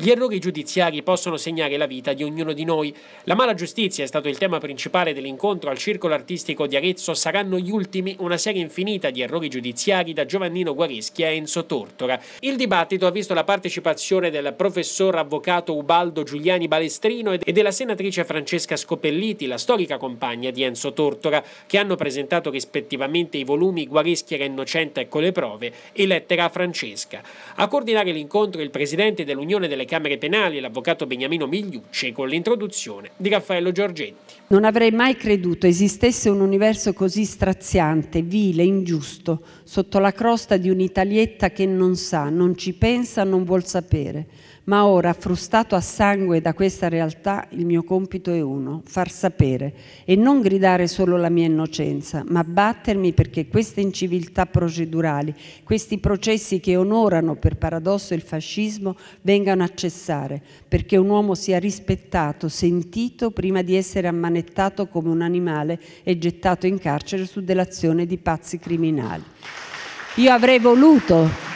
Gli errori giudiziari possono segnare la vita di ognuno di noi. La mala giustizia è stato il tema principale dell'incontro al Circolo Artistico di Arezzo. Saranno gli ultimi una serie infinita di errori giudiziari da Giovannino Guarischi a Enzo Tortora. Il dibattito ha visto la partecipazione del professor avvocato Ubaldo Giuliani Balestrino e della senatrice Francesca Scopelliti, la storica compagna di Enzo Tortora, che hanno presentato rispettivamente i volumi Guarischi era innocente e con le prove e Lettera a Francesca. A coordinare l'incontro il presidente dell'Unione delle Camere Penali e l'avvocato Beniamino Migliucci con l'introduzione di Raffaello Giorgetti. Non avrei mai creduto esistesse un universo così straziante, vile, ingiusto, sotto la crosta di un'italietta che non sa, non ci pensa, non vuol sapere. Ma ora, frustato a sangue da questa realtà, il mio compito è uno, far sapere e non gridare solo la mia innocenza, ma battermi perché queste inciviltà procedurali, questi processi che onorano per paradosso il fascismo, vengano a cessare, perché un uomo sia rispettato, sentito prima di essere ammanettato come un animale e gettato in carcere su delazione di pazzi criminali. Io avrei voluto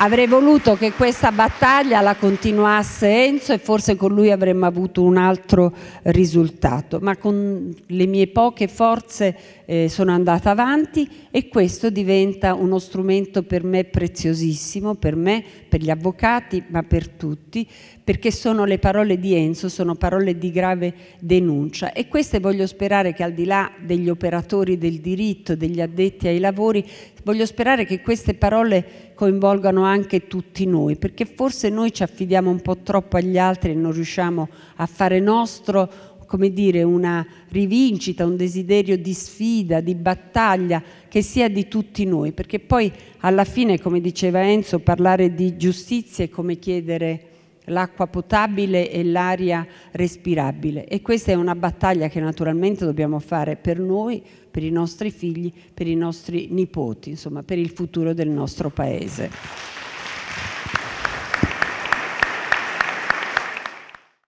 avrei voluto che questa battaglia la continuasse Enzo e forse con lui avremmo avuto un altro risultato, ma con le mie poche forze eh, sono andata avanti e questo diventa uno strumento per me preziosissimo, per me, per gli avvocati, ma per tutti, perché sono le parole di Enzo, sono parole di grave denuncia e queste voglio sperare che al di là degli operatori del diritto, degli addetti ai lavori, voglio sperare che queste parole coinvolgano anche tutti noi, perché forse noi ci affidiamo un po' troppo agli altri e non riusciamo a fare nostro come dire, una rivincita, un desiderio di sfida, di battaglia che sia di tutti noi, perché poi alla fine, come diceva Enzo, parlare di giustizia è come chiedere l'acqua potabile e l'aria respirabile. E questa è una battaglia che naturalmente dobbiamo fare per noi, per i nostri figli, per i nostri nipoti, insomma per il futuro del nostro Paese.